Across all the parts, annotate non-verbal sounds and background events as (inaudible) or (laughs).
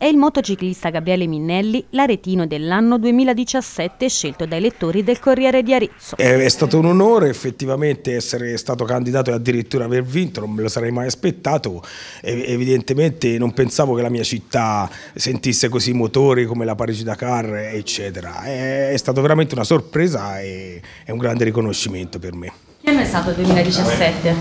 È il motociclista Gabriele Minnelli l'aretino dell'anno 2017 scelto dai lettori del Corriere di Arezzo. È, stato un onore effettivamente essere stato candidato e addirittura aver vinto, non me lo sarei mai aspettato. evidentemente non pensavo che la mia città sentisse così motori come la Parigi Dakar, eccetera. È, stato veramente una sorpresa e è un grande riconoscimento per me. Che anno è stato il 2017?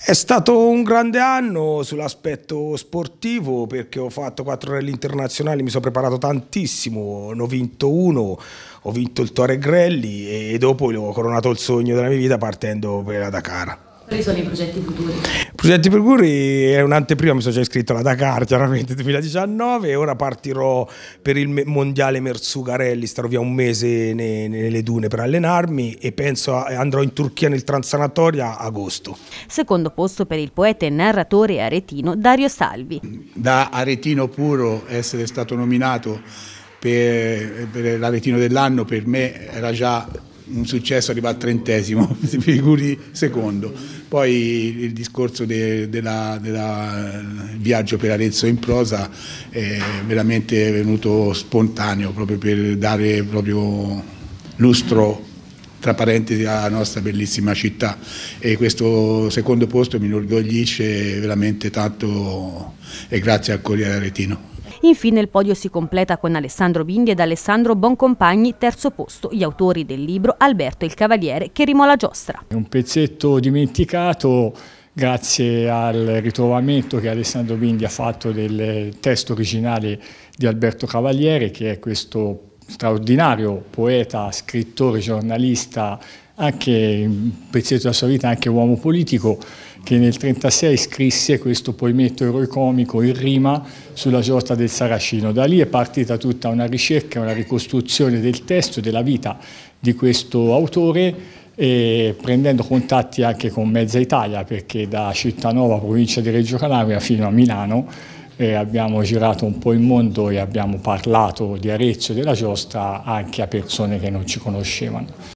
È stato un grande anno sull'aspetto sportivo perché ho fatto quattro rally internazionali, mi sono preparato tantissimo, ne ho vinto uno, ho vinto il Tore Grelli e dopo ho coronato il sogno della mia vita partendo per la Dakar. Quali sono i progetti futuri? I progetti futuri è un'anteprima, mi sono già iscritto alla Dakar chiaramente 2019 e ora partirò per il mondiale Merzugarelli, starò via un mese nelle dune per allenarmi e penso andrò in Turchia nel Transanatoria a agosto. Secondo posto per il poeta e narratore aretino Dario Salvi. Da aretino puro essere stato nominato per, per l'aretino dell'anno per me era già un successo arriva al trentesimo, (laughs) si figuri secondo. Poi il discorso del de viaggio per Arezzo in prosa è veramente venuto spontaneo proprio per dare proprio lustro tra parentesi alla nostra bellissima città e questo secondo posto mi inorgoglisce veramente tanto e grazie al Corriere Aretino. Infine il podio si completa con Alessandro Bindi ed Alessandro Boncompagni, terzo posto, gli autori del libro Alberto il Cavaliere che rimò la giostra. Un pezzetto dimenticato grazie al ritrovamento che Alessandro Bindi ha fatto del testo originale di Alberto Cavaliere che è questo straordinario poeta, scrittore, giornalista anche un pezzetto della sua vita, anche uomo politico, che nel 1936 scrisse questo poemetto eroicomico in rima sulla sorta del Saracino. Da lì è partita tutta una ricerca, una ricostruzione del testo e della vita di questo autore e prendendo contatti anche con mezza Italia perché da Cittanova, provincia di Reggio Calabria, fino a Milano eh, abbiamo girato un po' il mondo e abbiamo parlato di Arezzo e della giostra anche a persone che non ci conoscevano.